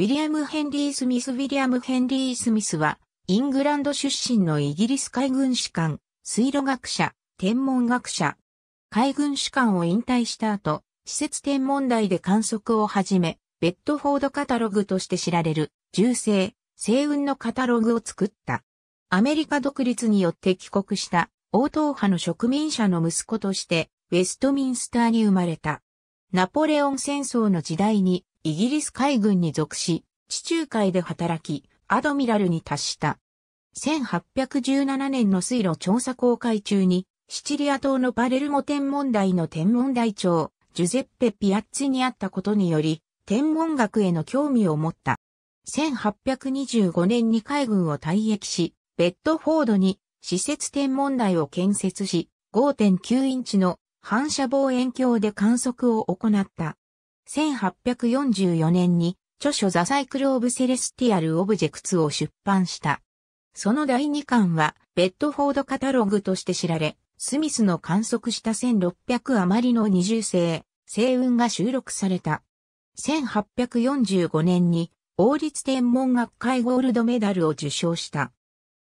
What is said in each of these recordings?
ウィリアム・ヘンリー・スミス・ウィリアム・ヘンリー・スミスは、イングランド出身のイギリス海軍士官、水路学者、天文学者。海軍士官を引退した後、施設天文台で観測を始め、ベッドフォードカタログとして知られる、銃声、星雲のカタログを作った。アメリカ独立によって帰国した、王党派の植民者の息子として、ウェストミンスターに生まれた。ナポレオン戦争の時代にイギリス海軍に属し、地中海で働き、アドミラルに達した。1817年の水路調査公開中に、シチリア島のパレルモ天文台の天文台長、ジュゼッペ・ピアッツにあったことにより、天文学への興味を持った。1825年に海軍を退役し、ベッドフォードに施設天文台を建設し、5.9インチの反射望遠鏡で観測を行った。1844年に著書ザサイクルオブセレスティアルオブジェクツを出版した。その第2巻は、ベッドフォードカタログとして知られ、スミスの観測した1600余りの二重星、星雲が収録された。1845年に、王立天文学会ゴールドメダルを受賞した。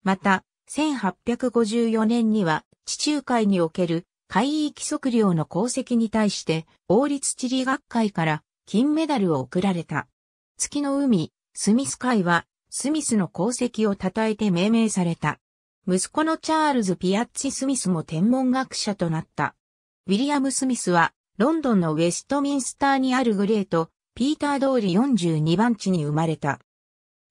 また、1854年には、地中海における海域測量の功績に対して、王立地理学会から金メダルを贈られた。月の海、スミス会は、スミスの功績を称えて命名された。息子のチャールズ・ピアッチ・スミスも天文学者となった。ウィリアム・スミスは、ロンドンのウェストミンスターにあるグレート、ピーター通り42番地に生まれた。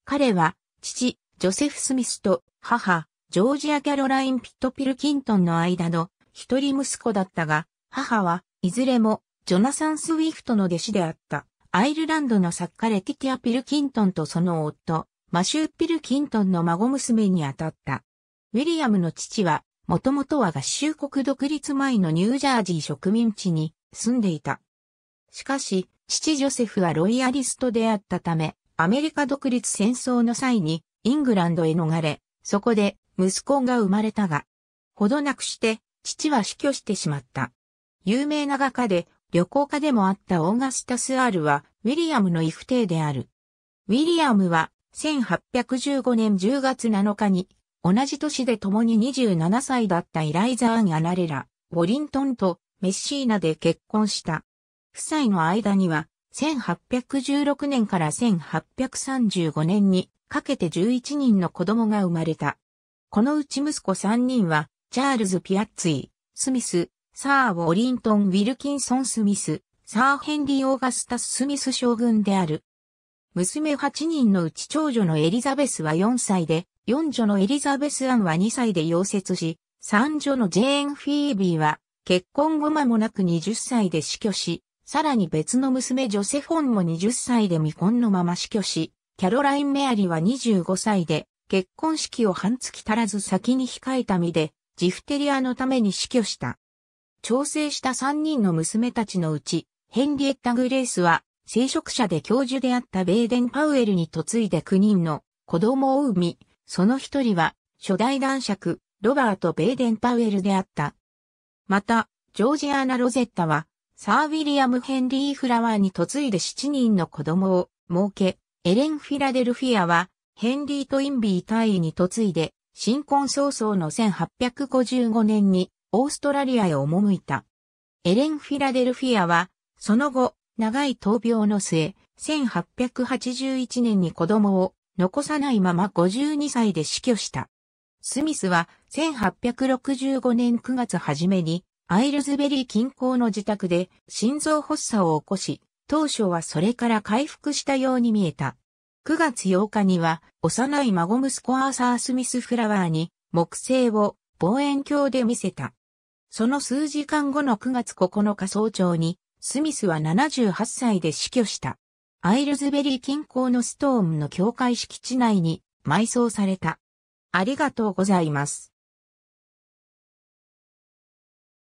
彼は、父、ジョセフ・スミスと母、ジョージア・キャロライン・ピット・ピルキントンの間の一人息子だったが、母はいずれもジョナサン・スウィフトの弟子であったアイルランドの作家レティティア・ピルキントンとその夫、マシュー・ピルキントンの孫娘にあたった。ウィリアムの父は、もともとは合衆国独立前のニュージャージー植民地に住んでいた。しかし、父ジョセフはロイヤリストであったため、アメリカ独立戦争の際にイングランドへ逃れ、そこで息子が生まれたが、ほどなくして父は死去してしまった。有名な画家で旅行家でもあったオーガスタス・アールはウィリアムの異父弟である。ウィリアムは1815年10月7日に同じ年で共に27歳だったイライザーン・アナレラ、ウォリントンとメッシーナで結婚した。夫妻の間には1816年から1835年にかけて11人の子供が生まれた。このうち息子3人はチャールズ・ピアッツィ、スミス、サー・ウォリントン・ウィルキンソン・スミス、サー・ヘンリー・オーガスタス・スミス将軍である。娘8人のうち長女のエリザベスは4歳で、四女のエリザベス・アンは2歳で溶接し、三女のジェーン・フィービーは、結婚後間もなく20歳で死去し、さらに別の娘ジョセフォンも20歳で未婚のまま死去し、キャロライン・メアリは25歳で、結婚式を半月足らず先に控えた身で、ジフテリアのために死去した。調整した3人の娘たちのうち、ヘンリエッタ・グレースは、聖職者で教授であったベーデン・パウエルに嫁いで9人の子供を産み、その一人は、初代男爵、ロバート・ベーデン・パウエルであった。また、ジョージアーナ・ロゼッタは、サー・ウィリアム・ヘンリー・フラワーに嫁いで7人の子供を設け、エレン・フィラデルフィアは、ヘンリー・トインビー大尉に嫁いで新婚早々の1855年にオーストラリアへ赴いた。エレン・フィラデルフィアは、その後、長い闘病の末、1881年に子供を残さないまま52歳で死去した。スミスは1865年9月初めにアイルズベリー近郊の自宅で心臓発作を起こし、当初はそれから回復したように見えた。9月8日には、幼い孫息子アーサー・スミス・フラワーに、木星を望遠鏡で見せた。その数時間後の9月9日早朝に、スミスは78歳で死去した。アイルズベリー近郊のストームの境界敷地内に埋葬された。ありがとうございます。